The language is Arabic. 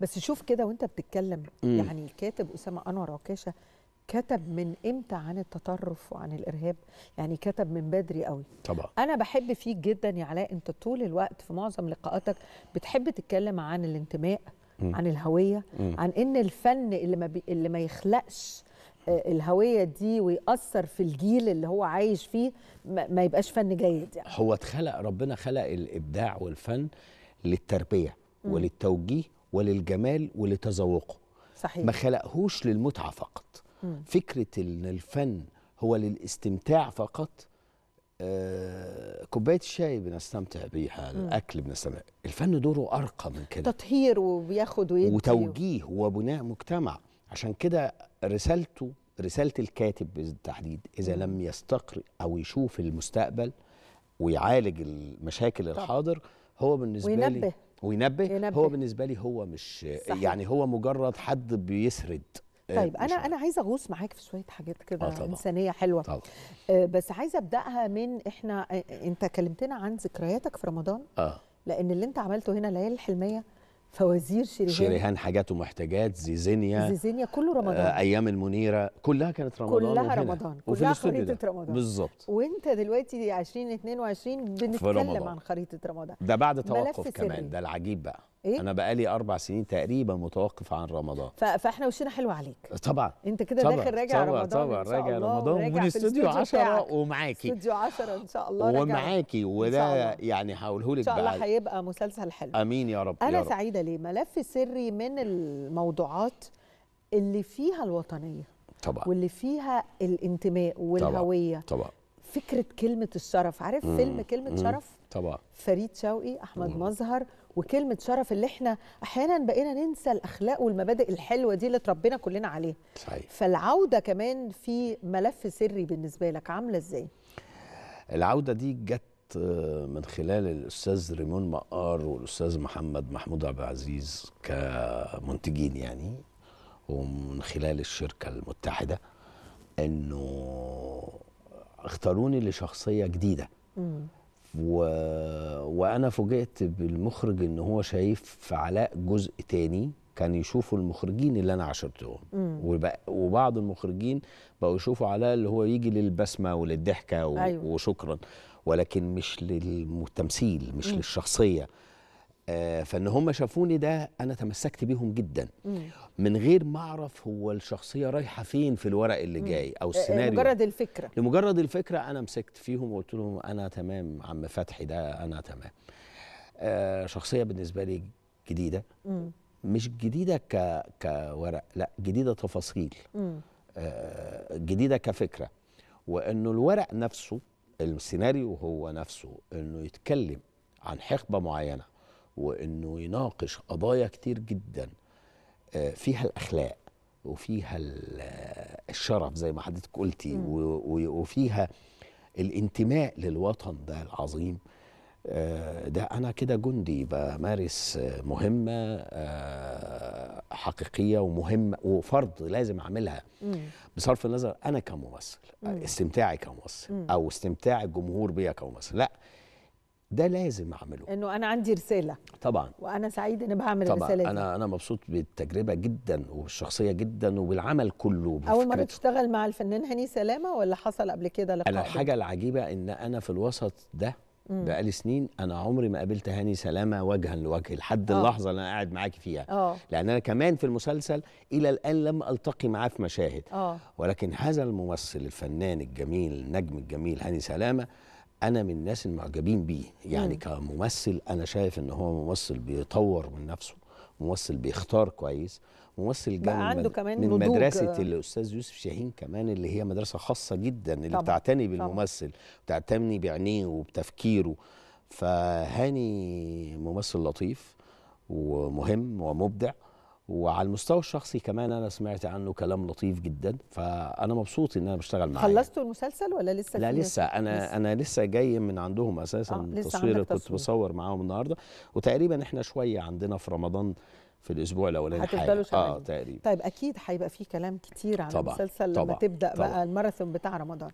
بس شوف كده وانت بتتكلم مم. يعني الكاتب اسامه انور عكاشه كتب من امتى عن التطرف وعن الارهاب يعني كتب من بدري قوي طبعا انا بحب فيك جدا يا علاء انت طول الوقت في معظم لقاءاتك بتحب تتكلم عن الانتماء مم. عن الهويه مم. عن ان الفن اللي ما بي... اللي ما يخلقش آه، الهويه دي ويأثر في الجيل اللي هو عايش فيه ما يبقاش فن جيد يعني هو اتخلق ربنا خلق الابداع والفن للتربيه مم. وللتوجيه وللجمال ولتذوقه صحيح ما خلقهوش للمتعه فقط مم. فكره ان الفن هو للاستمتاع فقط آه كوبايه الشاي بنستمتع بيها الاكل بنستمتع الفن دوره ارقى من كده تطهير وبياخد ويدي وتوجيه وبناء مجتمع عشان كده رسالته رساله الكاتب بالتحديد اذا مم. لم يستقرئ او يشوف المستقبل ويعالج المشاكل الحاضر هو بالنسبه وينبه. لي وينبه ينبه. هو بالنسبه لي هو مش صح. يعني هو مجرد حد بيسرد آه، طيب انا انا عايزه اغوص معاك في شويه حاجات كده آه انسانيه حلوه طبعًا. آه، بس عايزه ابداها من احنا آه، انت كلمتنا عن ذكرياتك في رمضان آه. لان اللي انت عملته هنا ليالي الحلميه فوازير شريهان شريهان حاجات ومحتاجات زيزينيا زيزينيا كله رمضان آه ايام المنيره كلها كانت رمضان كلها وهنا. رمضان وفي كلها خريطه ده. رمضان بالظبط وانت دلوقتي 2022 بنتكلم عن خريطه رمضان ده بعد توقف كمان ده العجيب بقى إيه؟ انا بقالي اربع سنين تقريبا متوقف عن رمضان فاحنا وشنا حلو عليك طبعا انت كده داخل راجع رمضان طبعا راجع رمضان من استوديو 10 ومعاكي استوديو 10 ان شاء الله ومعاكي وده يعني هقوله لك ان شاء الله هيبقى مسلسل حلو امين يا رب انا يا رب. سعيده ليه ملف سري من الموضوعات اللي فيها الوطنيه طبعا واللي فيها الانتماء والهويه طبعا, طبعا. فكره كلمه الشرف عارف مم. فيلم كلمه مم. شرف طبعا فريد شوقي احمد مم. مظهر وكلمه شرف اللي احنا احيانا بقينا ننسى الاخلاق والمبادئ الحلوه دي اللي اتربينا كلنا عليها صحيح فالعوده كمان في ملف سري بالنسبه لك عامله ازاي العوده دي جت آه، من خلال الاستاذ ريمون مقار والاستاذ محمد محمود عبد العزيز كمنتجين يعني ومن خلال الشركه المتحده انه اختاروني لشخصيه جديده و... وانا فوجئت بالمخرج ان هو شايف في علاء جزء تاني كان يشوفوا المخرجين اللي انا عاشرتهم وبق... وبعض المخرجين بقوا يشوفوا علاء اللي هو يجي للبسمه وللضحكه و... أيوة. وشكرا ولكن مش للتمثيل مش مم. للشخصيه آه، فان هم شافوني ده انا تمسكت بيهم جدا من غير ما اعرف هو الشخصيه رايحه فين في الورق اللي جاي او آه، آه، السيناريو لمجرد الفكره لمجرد الفكره انا مسكت فيهم وقلت لهم انا تمام عم فتحي ده انا تمام آه شخصيه بالنسبه لي جديده مش جديده ك كورق لا جديده تفاصيل آه جديده كفكره وانه الورق نفسه السيناريو هو نفسه انه يتكلم عن حقبه معينه وانه يناقش قضايا كتير جدا آه، فيها الاخلاق وفيها آه، الشرف زي ما حضرتك قلتي وفيها الانتماء للوطن ده العظيم آه، ده انا كده جندي بمارس مهمه حقيقيه ومهمه وفرض لازم اعملها بصرف النظر انا كممثل استمتاعي كممثل او استمتاع الجمهور بيا كممثل لا ده لازم اعمله انه انا عندي رساله طبعا وانا سعيد اني بعمل طبعا الرساله دي انا انا مبسوط بالتجربه جدا والشخصيه جدا وبالعمل كله اول مره تشتغل مع الفنان هاني سلامه ولا حصل قبل كده لقاء انا الحاجه العجيبه ان انا في الوسط ده بقالي سنين انا عمري ما قابلت هاني سلامه وجها لوجه لحد آه. اللحظه اللي انا قاعد معاكي فيها أوه. لان انا كمان في المسلسل الى الان لم التقي معاه في مشاهد أوه. ولكن هذا الممثل الفنان الجميل النجم الجميل هاني سلامه انا من الناس المعجبين بيه يعني مم. كممثل انا شايف ان هو ممثل بيطور من نفسه ممثل بيختار كويس ممثل جاي عنده كمان من مدرسه الاستاذ يوسف شاهين كمان اللي هي مدرسه خاصه جدا اللي طبعا. بتعتني بالممثل بتعتني بعينيه وبتفكيره فهاني ممثل لطيف ومهم ومبدع وعلى المستوى الشخصي كمان انا سمعت عنه كلام لطيف جدا فانا مبسوط ان انا بشتغل معاه خلصتوا المسلسل ولا لسه لا لسه انا لسه. انا لسه جاي من عندهم اساسا آه تصوير كنت بصور معاهم النهارده وتقريبا احنا شويه عندنا في رمضان في الاسبوع الاولاني حاجه اه تقريبا طيب اكيد هيبقى في كلام كتير عن طبعًا المسلسل لما تبدا طبعًا بقى الماراثون بتاع رمضان